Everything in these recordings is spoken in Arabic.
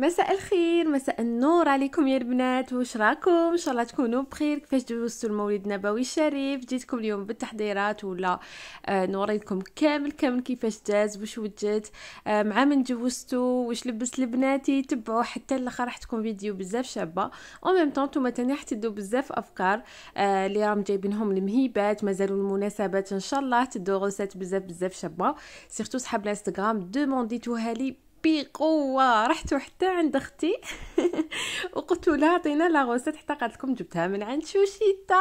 مساء الخير مساء النور عليكم يا البنات واش راكم ان شاء الله تكونوا بخير كيفاش دوزتوا المولد النبوي الشريف جيتكم اليوم بالتحضيرات ولا آه، نوريكم كامل كامل كيفاش داز واش وجدت آه، مع من جوزتوا واش لبست لبناتي تبعوا حتى الاخر راح تكون فيديو بزاف شابه او ميم طون نتوما تاني راح تدوا بزاف افكار آه، اللي راهم جايبينهم المهيبات مازالوا المناسبات ان شاء الله تدوا غوسات بزاف بزاف شابه سيرتو صحاب الانستغرام دومونديتوها لي بقوه رحت حتى عند اختي وقلت لها عطينا لا غوسيت حتى قالت لكم جبتها من عند شوشيتا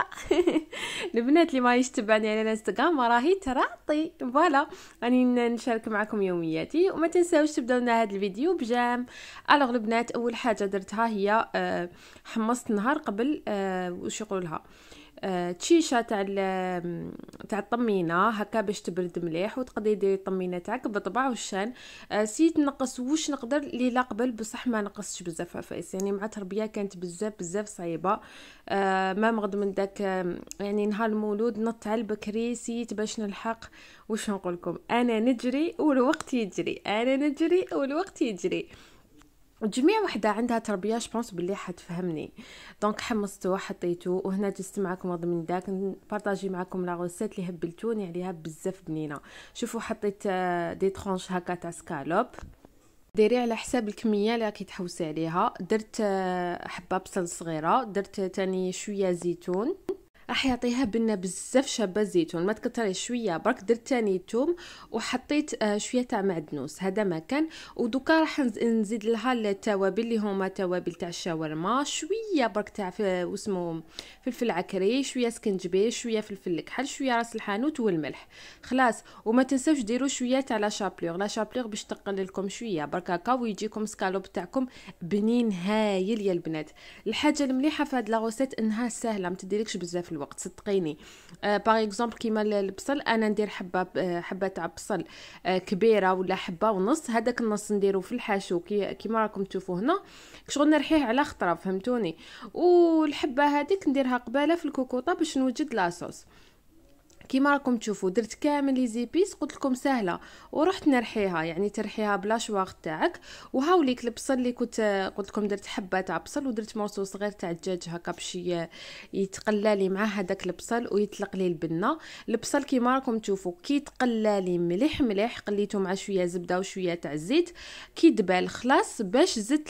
البنات اللي ما يشتبعني على الانستغرام راهي تراطي فوالا راني نشارك معكم يومياتي وما تنساوش تبداو لنا هذا الفيديو بجام الوغ البنات اول حاجه درتها هي آه، حمصت نهار قبل آه، وش يقولوا لها آه، تشيشة تاع تاع الطمينة هكا باش تبرد مليح وتقدري ديري الطمينة تاعك بطبع وشان آه، سيت نقص وش نقدر لي لا قبل بصح ما نقصتش بزاف عفايس يعني مع تربية كانت بزاف بزاف صعيبة آه، ما مغد من داك يعني نهار المولود نط على البكري سيت باش نلحق وش نقولكم انا نجري والوقت يجري انا نجري والوقت يجري جميع وحدة عندها تربية جبونس بلي حتفهمني دونك حمصتو حطيتو وهنا جست معكم رض من داك نبارطاجي معكم لا غوسيت اللي هبلتوني عليها بزاف بنينه شوفوا حطيت آه، دي ترونش هكا تاع سكالوب ديري على حساب الكميه اللي راكي تحوسي عليها درت آه، حبه بصل صغيره درت تاني شويه زيتون راح يعطيها بنه بزاف شابه الزيتون ما تكتري شويه برك درت تاني توم وحطيت آه، شويه تاع معدنوس هذا ما كان ودوكا راح نزيد لها التوابل اللي هما توابل تاع الشاورما شويه برك تاع واسمو فلفل عكري شويه سكنجبير شويه فلفل الكحل شويه راس الحانوت والملح خلاص وما تنساوش ديروا شويه تاع لا شابلور لا شابلور باش تقل لكم شويه برك هكا ويجيكم سكالوب تاعكم بنين هايل يا البنات الحاجه المليحه في هاد لا انها سهله ما تديلكش بزاف الوقت صدقيني باغ آه، اكزومبل كيما البصل انا ندير حبه آه، حبه تاع بصل آه، كبيره ولا حبه ونص هذاك النص نديرو في الحاشو كيما راكم تشوفوا هنا شغل نرحيه على خطره فهمتوني والحبه هذيك نديرها قباله في الكوكوطه باش نوجد لاصوص كيما راكم تشوفوا درت كامل لي زيبيس قلت لكم سهله ورحت نرحيها يعني ترحيها بلا شواغ تاعك وهاوليك البصل اللي كنت قلت لكم درت حبه تاع بصل ودرت مورسو صغير تاع الدجاج هكا باش يتقلى لي مع هذاك البصل ويطلق لي البنه البصل كيما راكم تشوفوا كي تقلى لي مليح مليح قليته مع شويه زبده وشويه تاع الزيت كي دبال خلاص باش زدت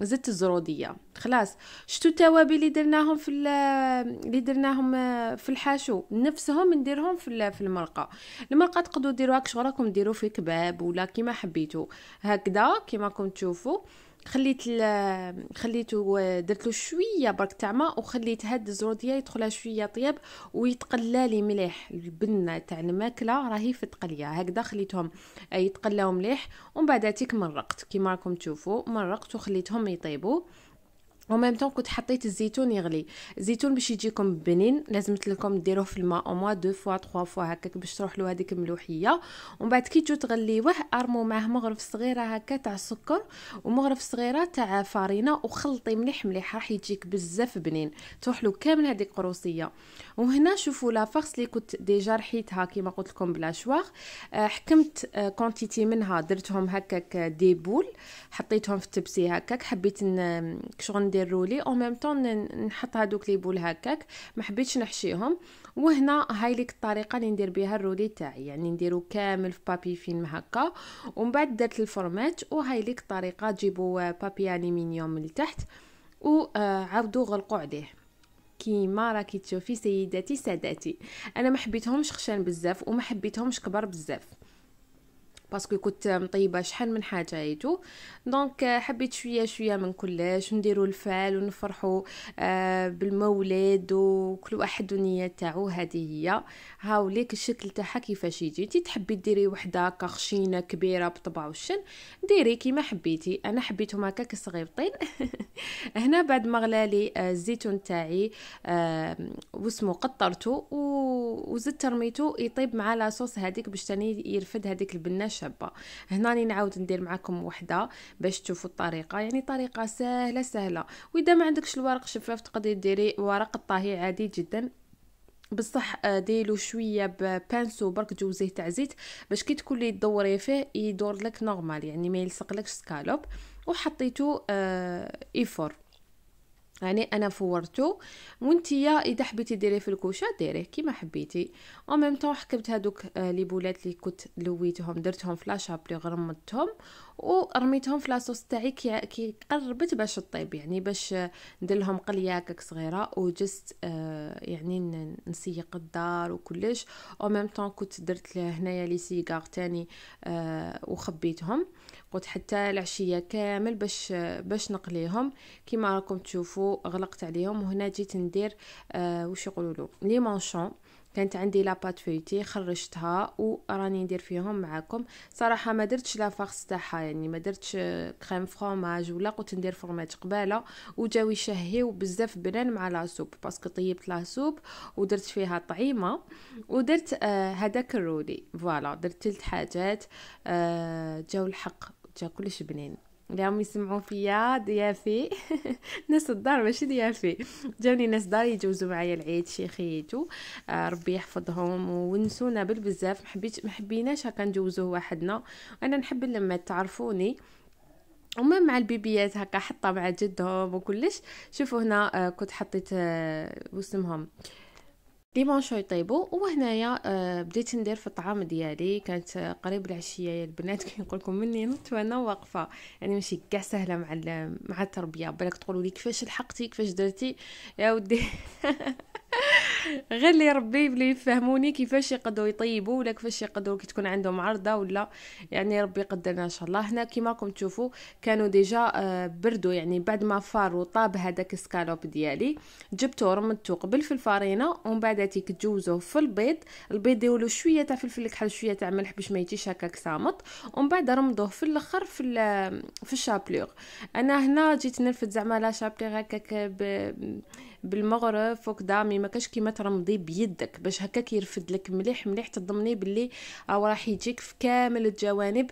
زدت الزروديه خلاص شتو التوابل اللي درناهم في اللي درناهم في الحاشو نفسهم نديرهم في في المرقه المرقه تقدروا ديروها كش راكم ديروا في كباب ولا كيما حبيتو هكذا كيما راكم تشوفوا خليت خليته آه، درت له شويه برك تاع ماء وخليت هاد الزرود يدخلها شويه طياب ويتقلى لي مليح البنه تاع الماكله راهي في التقليه هكذا خليتهم آه، يتقلاو مليح ومن بعد تيك مرقت كيما راكم تشوفوا مرقت وخليتهم يطيبوا ميم طون كنت حطيت الزيتون يغلي الزيتون باش يجيكم بنين لازم لكم ديروه في الماء او موا دو فوا تخوا فوا هكاك باش تروح له هذيك الملوحيه ومن بعد كي تجو تغليوه ارمو معاه مغرف صغيره هكا تاع السكر ومغرف صغيره تاع و وخلطي مليح مليح راح يجيك بزاف بنين تروح له كامل هذيك قروصيه وهنا شوفوا لا فارس اللي كنت ديجا رحيتها كيما قلت لكم بلاشواغ آه، حكمت كونتيتي آه، منها درتهم هكاك دي آه، بول حطيتهم في التبسي هكاك حبيت شغل ندير يديروا او ميم طون نحط هادوك لي بول هكاك ما حبيتش نحشيهم وهنا هاي ليك الطريقه اللي ندير بها الرولي تاعي يعني نديرو كامل في بابي فيلم هكا ومن بعد درت الفورمات وهاي ليك الطريقه تجيبوا بابي الومنيوم من تحت وعاودوا آه، غلقوا عليه كيما راكي تشوفي سيداتي ساداتي انا ما حبيتهمش خشان بزاف وما حبيتهمش كبار بزاف باسكو كنت مطيبه شحال من حاجه ايتو دونك آه، حبيت شويه شويه من كلش نديرو الفعل ونفرحو آه، بالمولد وكل واحد النيه تاعو هذه هي هاو ليك الشكل تاعها كيفاش يجي انت تحبي ديري وحده كخشينه كبيره بطبع وشن ديري كيما حبيتي انا حبيتهم هكا كصغيبطين هنا بعد ما غلالي آه، الزيتون تاعي واسمو قطرته وزدت رميته يطيب مع لاصوص هذيك باش تاني يرفد هذيك البنه شابه هنا نعاود ندير معكم وحده باش تشوفوا الطريقه يعني طريقه سهله سهله واذا ما عندكش الورق شفاف تقدري ديري ورق الطهي عادي جدا بصح آه، ديلو شويه ببانسو برك جوزيه تاع زيت باش كي تكوني تدوري فيه يدور لك نورمال يعني ما يلصقلكش سكالوب وحطيتو آه، ايفور يعني انا فورته يا اذا حبيتي ديريه في الكوشه ديريه كيما حبيتي او ميم طون حكبت هذوك آه، لي بولات اللي كنت لويتهم درتهم في لاشابلي غرمتهم ورميتهم في لاصوص تاعي كي قربت باش طيب يعني باش ندير لهم قلياكك صغيره وجست آه، يعني نسيق الدار وكلش او ميم طون كنت درت هنايا لي سيغار تاني آه وخبيتهم قلت حتى العشيه كامل باش باش نقليهم كيما راكم تشوفوا غلقت عليهم وهنا جيت ندير آه واش يقولوا لي مانشون كانت عندي لاباط فيتي خرجتها وراني ندير فيهم معاكم صراحه ما درتش لا فارس تاعها يعني ما درتش كريم فرماج ولا قلت ندير فرماج قباله وجاو يشهيو بزاف بنان مع لا سوب باسكو طيبت لا سوب ودرت فيها طعيمه ودرت آه الرولي فوالا درت ثلاث حاجات آه جاو الحق جا كلش بنين اللي هم يسمعوا فيا ضيافي ناس الدار ماشي ضيافي جاوني ناس دار يجوزوا معايا العيد شي خيتو آه ربي يحفظهم ونسونا بالبزاف محبيت محبيناش هكا نجوزوه وحدنا انا نحب لما تعرفوني وما مع البيبيات هكا حطه مع جدهم وكلش شوفوا هنا آه كنت حطيت آه وسمهم آه لي شوي طيبو وهنايا آه، بديت ندير في الطعام ديالي كانت آه، قريب العشيه البنات كنقول لكم مني نط وانا واقفه يعني ماشي كاع سهله مع مع التربيه بالك تقولوا لي كيفاش لحقتي كيفاش درتي يا ودي غير اللي ربي اللي يفهموني كيفاش يقدروا يطيبوا ولا كيفاش يقدروا كي تكون عندهم عرضه ولا يعني ربي يقدرنا ان شاء الله هنا كيما راكم تشوفوا كانوا ديجا آه، بردوا يعني بعد ما فار وطاب هذاك السكالوب ديالي جبته رمته قبل في الفرينه ومن بعد تجوزوه في البيض البيض ديالو شويه تاع فلفل كحل شويه تاع ملح باش ما يجيش هكاك صامت ومن بعد رمضوه في الاخر في آه، في الشابلوغ انا هنا جيت نرفد زعما لا شابلوغ هكاك بالمغرب فوق دامي ما كاش كيما ترمضي بيدك باش هكا كيرفد لك مليح مليح تضمني باللي او آه، راح يجيك في كامل الجوانب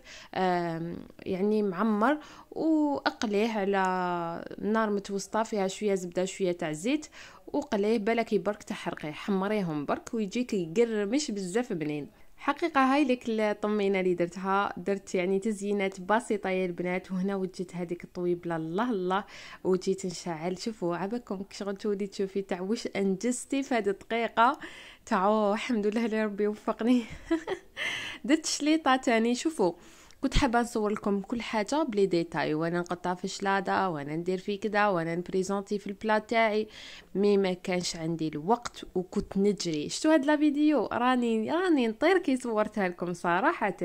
يعني معمر واقليه على نار متوسطه فيها شويه زبده شويه تاع زيت وقليه بالك برك تحرقيه حمريهم برك ويجيك يقرمش بزاف بنين حقيقة هاي لك الطمينة اللي درتها درت يعني تزيينات بسيطة يا البنات وهنا وجدت هذيك الطويبلة الله الله وجيت نشعل شوفوا عبكم كشغل تودي تشوفي تاع واش انجزتي في هذه الدقيقة تاعو الحمد لله اللي ربي وفقني درت شليطة تاني شوفوا كنت حابه نصور لكم كل حاجه بلي ديتاي وانا نقطع في شلاضه وانا ندير في كدا وانا نبريزونتي في البلا تاعي مي ما كانش عندي الوقت وكنت نجري شفتوا هاد لا فيديو راني راني نطير كي صورتها لكم صراحه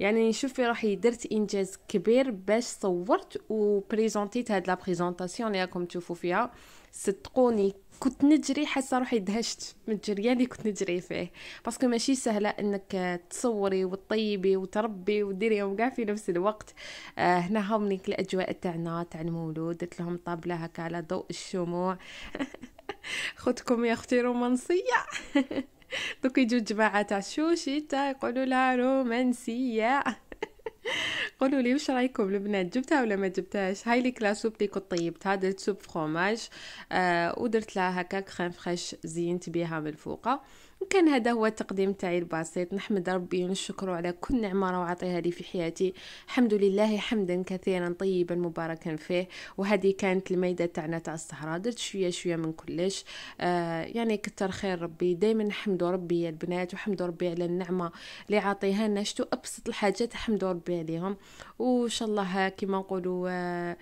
يعني نشوف في روحي درت انجاز كبير باش صورت وبريزونتيت هاد لا بريزونطاسيون اللي راكم تشوفوا فيها صدقوني كنت نجري حاسه روحي دهشت من الجري اللي كنت نجري فيه باسكو ماشي سهله انك آه، تصوري وتطيبي وتربي وديري كاع في نفس الوقت آه هنا هومنيك الاجواء تاعنا تاع المولود درت لهم طابله هكا على ضوء الشموع خدكم يا اختي رومانسيه دوك يجوا جماعه تاع الشوشي تا يقولوا لها رومانسيه قولوا لي وش رايكم البنات جبتها ولا ما جبتهاش هاي لي كنت طيبتها هذا سوب فرماج آه ودرت لها هكاك كريم فريش زينت بيها من الفوقه وكان هذا هو التقديم تاعي البسيط نحمد ربي ونشكره على كل نعمه راه عطيها لي في حياتي الحمد لله حمدا كثيرا طيبا مباركا فيه وهذه كانت الميده تاعنا تاع السهره درت شويه شويه من كلش آه يعني كتر خير ربي دائما نحمد ربي يا البنات وحمد ربي على النعمه اللي عطيها لنا شتو ابسط الحاجات حمد ربي عليهم وان شاء الله كما نقولوا آه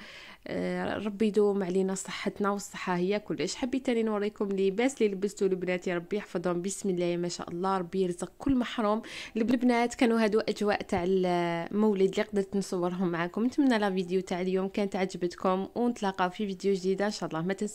آه، ربي يدوم علينا صحتنا والصحة هي كلش حبيت تاني نوريكم لباس اللي لبستو لبناتي ربي يحفظهم بسم الله ما شاء الله ربي يرزق كل محروم البنات كانوا هادو اجواء تاع المولد اللي قدرت نصورهم معاكم نتمنى لا فيديو تاع اليوم كانت عجبتكم ونتلاقاو في فيديو جديدة ان شاء الله ما تنسوا